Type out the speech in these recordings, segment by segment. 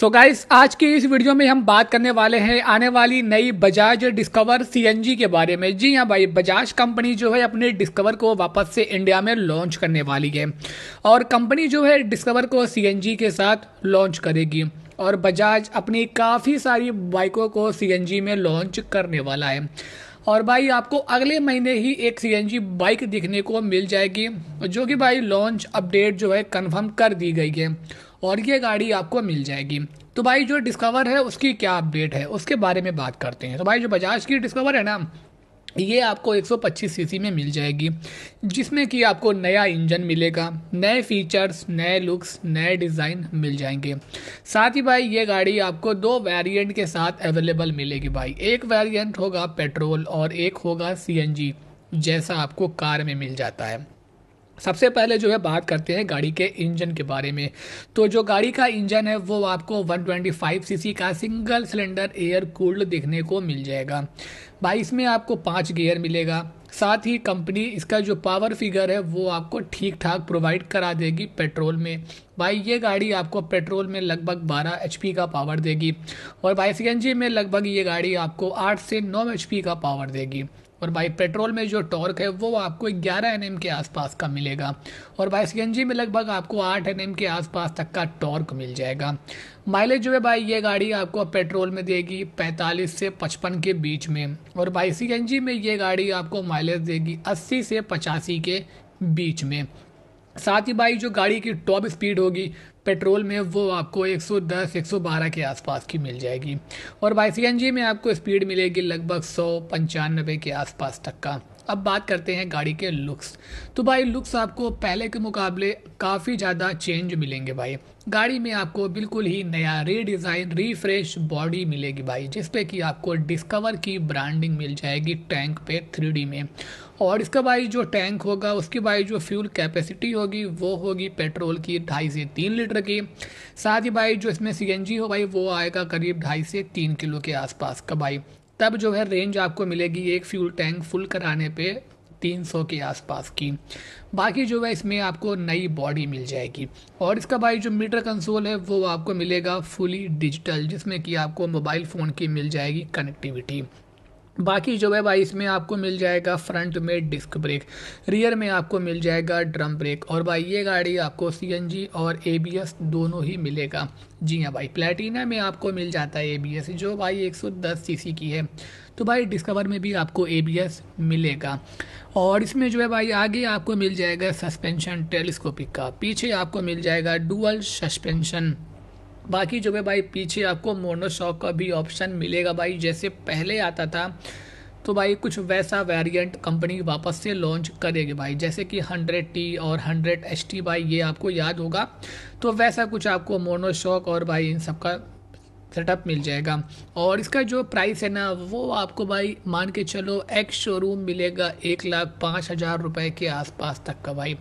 तो गाइस आज की इस वीडियो में हम बात करने वाले हैं आने वाली नई बजाज डिस्कवर सीएनजी के बारे में जी हाँ भाई बजाज कंपनी जो है अपने डिस्कवर को वापस से इंडिया में लॉन्च करने वाली है और कंपनी जो है डिस्कवर को सीएनजी के साथ लॉन्च करेगी और बजाज अपनी काफ़ी सारी बाइकों को सीएनजी में लॉन्च करने वाला है और भाई आपको अगले महीने ही एक सी बाइक देखने को मिल जाएगी जो कि भाई लॉन्च अपडेट जो है कन्फर्म कर दी गई है और ये गाड़ी आपको मिल जाएगी तो भाई जो डिस्कवर है उसकी क्या अपडेट है उसके बारे में बात करते हैं तो भाई जो बजाज की डिस्कवर है ना ये आपको 125 सीसी में मिल जाएगी जिसमें कि आपको नया इंजन मिलेगा नए फीचर्स नए लुक्स नए डिज़ाइन मिल जाएंगे साथ ही भाई ये गाड़ी आपको दो वेरिएंट के साथ अवेलेबल मिलेगी भाई एक वेरिएंट होगा पेट्रोल और एक होगा सीएनजी जैसा आपको कार में मिल जाता है सबसे पहले जो है बात करते हैं गाड़ी के इंजन के बारे में तो जो गाड़ी का इंजन है वो आपको 125 सीसी का सिंगल सिलेंडर एयर कूल्ड देखने को मिल जाएगा भाई इसमें आपको पाँच गियर मिलेगा साथ ही कंपनी इसका जो पावर फिगर है वो आपको ठीक ठाक प्रोवाइड करा देगी पेट्रोल में भाई ये गाड़ी आपको पेट्रोल में लगभग 12 एच का पावर देगी और भाई सी में लगभग ये गाड़ी आपको 8 से 9 एच का पावर देगी और बाई पेट्रोल में जो टॉर्क है वो आपको 11 एन के आसपास का मिलेगा और बाई सी में लगभग आपको 8 एन के आसपास तक का टॉर्क मिल जाएगा माइलेज जो है भाई ये गाड़ी आपको पेट्रोल में देगी 45 से 55 के बीच में और बाई सी में ये गाड़ी आपको माइलेज देगी 80 से पचासी के बीच में साथ ही भाई जो गाड़ी की टॉप स्पीड होगी पेट्रोल में वो आपको 110 112 के आसपास की मिल जाएगी और भाई सी में आपको स्पीड मिलेगी लगभग सौ पंचानबे के आसपास तक का अब बात करते हैं गाड़ी के लुक्स तो भाई लुक्स आपको पहले के मुकाबले काफ़ी ज़्यादा चेंज मिलेंगे भाई गाड़ी में आपको बिल्कुल ही नया रीडिज़ाइन रिफ्रेश बॉडी मिलेगी भाई जिसपे कि आपको डिस्कवर की ब्रांडिंग मिल जाएगी टैंक पे थ्री में और इसका भाई जो टैंक होगा उसकी भाई जो फ्यूल कैपेसिटी होगी वो होगी पेट्रोल की ढाई से तीन लीटर की साथ ही भाई जो इसमें सी हो भाई वो आएगा करीब ढाई से तीन किलो के आसपास का भाई तब जो है रेंज आपको मिलेगी एक फ्यूल टैंक फुल कराने पे 300 के आसपास की बाकी जो है इसमें आपको नई बॉडी मिल जाएगी और इसका भाई जो मीटर कंसोल है वो आपको मिलेगा फुली डिजिटल जिसमें कि आपको मोबाइल फ़ोन की मिल जाएगी कनेक्टिविटी बाकी जो है भाई इसमें आपको मिल जाएगा फ्रंट में डिस्क ब्रेक रियर में आपको मिल जाएगा ड्रम ब्रेक और भाई ये गाड़ी आपको सी और ए दोनों ही मिलेगा जी हाँ भाई प्लेटिना में आपको मिल जाता है ए जो भाई 110 सीसी की है तो भाई डिस्कवर में भी आपको ए मिलेगा और इसमें जो है भाई आगे आपको मिल जाएगा सस्पेंशन टेलीस्कोपिक का पीछे आपको मिल जाएगा डुअल सस्पेंशन बाकी जो है भाई पीछे आपको मोनोशॉक का भी ऑप्शन मिलेगा भाई जैसे पहले आता था तो भाई कुछ वैसा वेरिएंट कंपनी वापस से लॉन्च करेगी भाई जैसे कि 100T और 100ST भाई ये आपको याद होगा तो वैसा कुछ आपको मोनोशॉक और भाई इन सब का सेटअप मिल जाएगा और इसका जो प्राइस है ना वो आपको भाई मान के चलो एक्स शोरूम मिलेगा एक लाख पाँच हज़ार रुपये के आसपास तक का भाई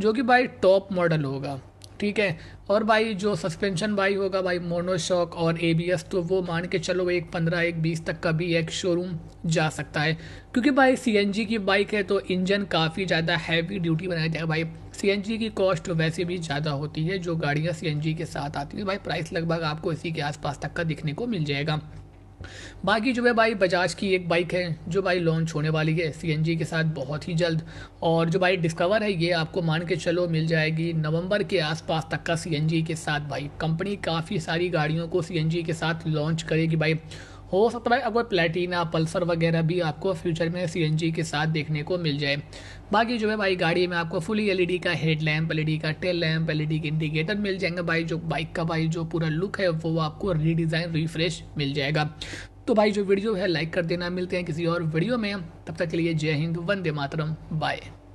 जो कि भाई टॉप मॉडल होगा ठीक है और भाई जो सस्पेंशन भाई होगा भाई मोनोशॉक और एबीएस तो वो मान के चलो एक पंद्रह एक बीस तक का भी एक शोरूम जा सकता है क्योंकि भाई सीएनजी की बाइक है तो इंजन काफ़ी ज़्यादा हैवी ड्यूटी बनाया जाएगा भाई सीएनजी की कॉस्ट वैसे भी ज़्यादा होती है जो गाड़ियाँ सीएनजी के साथ आती हैं भाई प्राइस लगभग आपको इसी के आसपास तक का दिखने को मिल जाएगा बाकी जो है भाई बजाज की एक बाइक है जो भाई लॉन्च होने वाली है सी के साथ बहुत ही जल्द और जो भाई डिस्कवर है ये आपको मान के चलो मिल जाएगी नवंबर के आसपास तक का सी के साथ भाई कंपनी काफ़ी सारी गाड़ियों को सी के साथ लॉन्च करेगी भाई हो सकता है अगर प्लेटिना पल्सर वगैरह भी आपको फ्यूचर में सी के साथ देखने को मिल जाए बाकी जो है भाई गाड़ी में आपको फुली एल e का हेड लैम्प एल का टेल लैम्प एल के इंडिकेटर मिल जाएंगे भाई जो बाइक का भाई जो पूरा लुक है वो आपको रीडिज़ाइन रिफ्रेश मिल जाएगा तो भाई जो वीडियो है लाइक कर देना मिलते हैं किसी और वीडियो में तब तक के लिए जय हिंद वंदे मातरम बाय